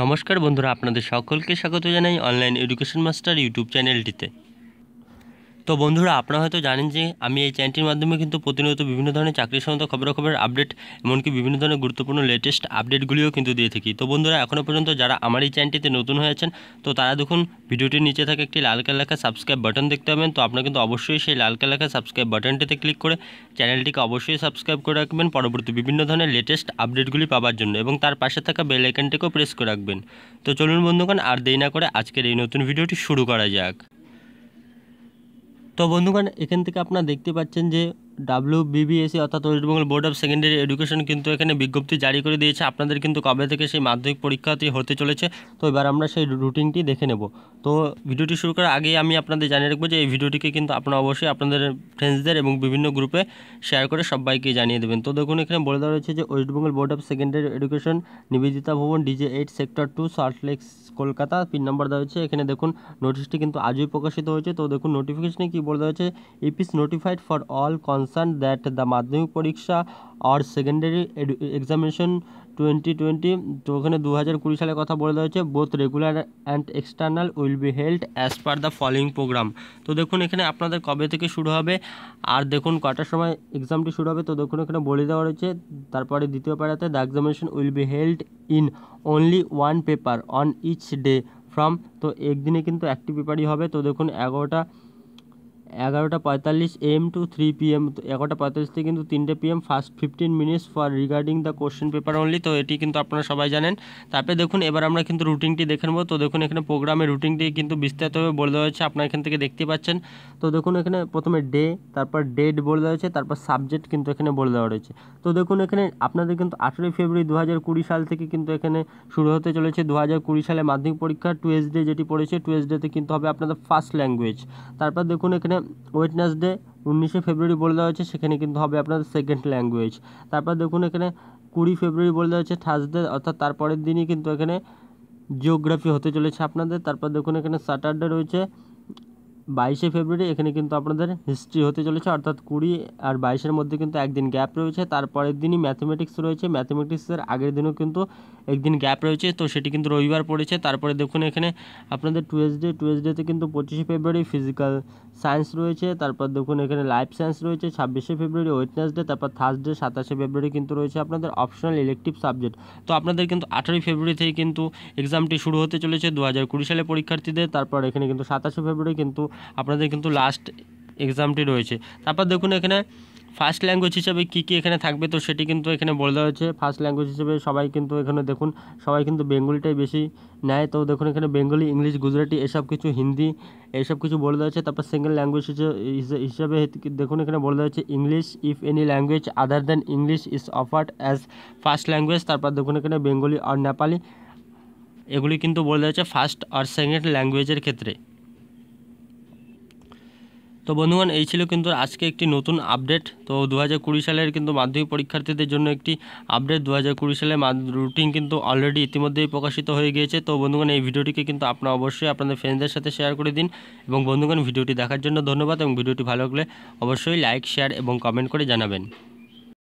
নমস্কার বন্ধুরা আপনাদের সকলকে স্বাগত জানাই অনলাইন এডুকেশন মাস্টার ইউটিউব চ্যানেলটিতে তো বন্ধুরা আপনারা হয়তো জানেন যে আমি এই চ্যানেলটির মাধ্যমে কিন্তু প্রতিনিয়ত বিভিন্ন ধরনের চাকরি সংক্রান্ত খবরাখবর আপডেট এমনকি বিভিন্ন ধরনের গুরুত্বপূর্ণ লেটেস্ট আপডেটগুলিও কিন্তু দিয়ে থাকি তো বন্ধুরা এখনও পর্যন্ত যারা আমার এই চ্যানেলটিতে নতুন হয়েছেন তো তারা দেখুন ভিডিওটির নিচে থাকে একটি লাল কালার লেখা সাবস্ক্রাইব বাটন দেখতে পাবেন তো আপনারা কিন্তু অবশ্যই সেই লাল কালার লেখা সাবস্ক্রাইব বাটনটিতে ক্লিক করে চ্যানেলটিকে অবশ্যই সাবস্ক্রাইব করে রাখবেন পরবর্তী বিভিন্ন ধরনের লেটেস্ট আপডেটগুলি পাওয়ার জন্য এবং তার পাশে থাকা বেল আইকনটিকেও প্রেস করে রাখবেন তো চলুন বন্ধুগণ আর দেরি না করে আজকের এই নতুন ভিডিওটি শুরু করা যাক तो बंधुगण এখান থেকে আপনারা দেখতে পাচ্ছেন যে ডাব্লিউ বিবিএসি অর্থাৎ West Bengal board of secondary education কিন্তু এখানে বিজ্ঞপ্তি জারি করে দিয়েছে আপনাদের কিন্তু কবে থেকে সেই মাধ্যমিক পরীক্ষাটি হতে চলেছে তো এবার আমরা সেই রুটিনটি দেখে নেব তো ভিডিওটি শুরু করার আগেই আমি আপনাদের জানিয়ে রাখবো যে এই ভিডিওটিকে কিন্তু আপনারা অবশ্যই আপনাদের ফ্রেন্ডসদের এবং বিভিন্ন গ্রুপে শেয়ার করে সবাইকে জানিয়ে দেবেন তো দেখুন এখানে বলে দেওয়া রয়েছে যে West Bengal board of secondary education Nivedita ভবন DJ eight sector two Salt Lake Kolkata pin number দেওয়া হয়েছে এখানে দেখুন নোটিশটি কিন্তু আজই প্রকাশিত হয়েছে তো দেখুন নোটিফিকেশনে কী বলে দেওয়া হয়েছে it is notified for all cons concerned that the Madhyamik Pariksha আর সেকেন্ডারি এক্সামিনেশন টোয়েন্টি টোয়েন্টি তো ওখানে দু হাজার কুড়ি সালের কথা বলে দেওয়া হয়েছে both regular and external will be held as per the following programme তো দেখুন এখানে আপনাদের কবে থেকে শুরু হবে আর দেখুন কটার সময় এক্সামটি শুরু হবে তো দেখুন এখানে বলে দেওয়া রয়েছে তারপরে দ্বিতীয় পাড়াতে the examination will be held in only one paper on each day from তো একদিনে কিন্তু একটি পেপারই হবে তো দেখুন এগারোটা এগারোটা পঁয়তাল্লিশ এম টু থ্রি পিএম এগারোটা পঁয়তাল্লিশ থেকে কিন্তু তিনটে PM first fifteen minutes for regarding the question paper only তো এটি কিন্তু আপনারা সবাই জানেন তারপরে দেখুন এবার আমরা কিন্তু রুটিনটি দেখে নেবো তো দেখুন এখানে প্রোগ্রামের রুটিনটি কিন্তু বিস্তারিতভাবে বলে দেওয়া হয়েছে আপনারা এখান থেকে দেখতে পাচ্ছেন তো দেখুন এখানে প্রথমে ডে তারপর ডেট বলে দেওয়া হয়েছে তারপর সাবজেক্ট কিন্তু এখানে বলে দেওয়া রয়েছে তো দেখুন এখানে আপনাদের কিন্তু আঠেরোই ফেব্রুয়ারি দু হাজার কুড়ি সাল থেকে কিন্তু এখানে শুরু হতে চলেছে দু হাজার কুড়ি সালে মাধ্যমিক পরীক্ষা টুয়েসডে যেটি পড়েছে টুয়েসডেতে কিন্তু হবে আপনাদের ফার্স্ট ল্যাঙ্গুয়েজ তারপর দেখুন এখানে ওয়েটনেসডে উনিশে ফেব্রুয়ারি বলে দেওয়া হয়েছে সেখানে কিন্তু হবে আপনার সেকেন্ড ল্যাঙ্গুয়েজ তারপর দেখুন এখানে কুড়ি ফেব্রুয়ারি বলে দেওয়া হচ্ছে থার্সডে অর্থাৎ তারপরের দিনই কিন্তু এখানে জিওগ্রাফি হতে চলেছে আপনাদের তারপর দেখুন এখানে স্যাটারডে রয়েছে বাইশে ফেব্রুয়ারি এখানে কিন্তু আপনাদের হিস্ট্রি হতে চলেছে অর্থাৎ কুড়ি আর বাইশের মধ্যে কিন্তু একদিন গ্যাপ রয়েছে তারপরের দিনই ম্যাথমেটিক্স রয়েছে ম্যাথমেটিক্সের আগের দিনও কিন্তু একদিন গ্যাপ রয়েছে তো সেটি কিন্তু রবিবার পড়েছে তারপরে দেখুন এখানে আপনাদের টুয়েসডে টুয়েসডেতে কিন্তু পঁচিশে ফেব্রুয়ারি ফিজিক্যাল সায়েন্স রয়েছে তারপর দেখুন এখানে লাইফ সায়েন্স রয়েছে ছাব্বিশে ফেব্রুয়ারি ওয়েটনেসডে তারপর থার্সডে সাতাশে ফেব্রুয়ারি কিন্তু রয়েছে আপনাদের অপশনাল ইলেকটিভ সাবজেক্ট তো আপনাদের কিন্তু আঠারোই ফেব্রুয়ারি থেকে কিন্তু এক্সামটি শুরু হতে চলেছে দু সালে পরীক্ষার্থীদের তারপর এখানে কিন্তু সাতাশে ফেব্রুয়ারি কিন্তু আপনাদের কিন্তু লাস্ট এক্সামটি রয়েছে তারপর দেখুন এখানে ফার্স্ট ল্যাঙ্গুয়েজ হিসেবে কী কী এখানে থাকবে তো সেটি কিন্তু এখানে বলে দেওয়া হয়েছে ফার্স্ট ল্যাঙ্গুয়েজ হিসেবে সবাই কিন্তু এখানে দেখুন সবাই কিন্তু বেঙ্গলিটাই বেশি নেয় তো দেখুন এখানে বেঙ্গলি ইংলিশ গুজরাটি এসব কিছু হিন্দি এসব কিছু বলে দেওয়া হয়েছে তারপর সিঙ্গেল ল্যাঙ্গুয়েজ হিসেবে দেখুন এখানে বলে দেওয়া হয়েছে English if any language other than English is offered as first language তারপর দেখুন এখানে বেঙ্গলি আর নেপালি এগুলি কিন্তু বলে দেওয়া হয়েছে ফার্স্ট আর সেকেন্ড ল্যাঙ্গুয়েজের ক্ষেত্রে তো বন্ধুগণ এই ছিল কিন্তু আজকে একটি নতুন আপডেট তো দু হাজার সালের কিন্তু মাধ্যমিক পরীক্ষার্থীদের জন্য একটি আপডেট দু হাজার সালের রুটিন কিন্তু অলরেডি ইতিমধ্যেই প্রকাশিত হয়ে গিয়েছে তো বন্ধুগণ এই ভিডিওটিকে কিন্তু আপনার অবশ্যই আপনাদের ফ্রেন্ডদের সাথে শেয়ার করে দিন এবং বন্ধুগণ ভিডিওটি দেখার জন্য ধন্যবাদ এবং ভিডিওটি ভালো লাগলে অবশ্যই লাইক শেয়ার এবং কমেন্ট করে জানাবেন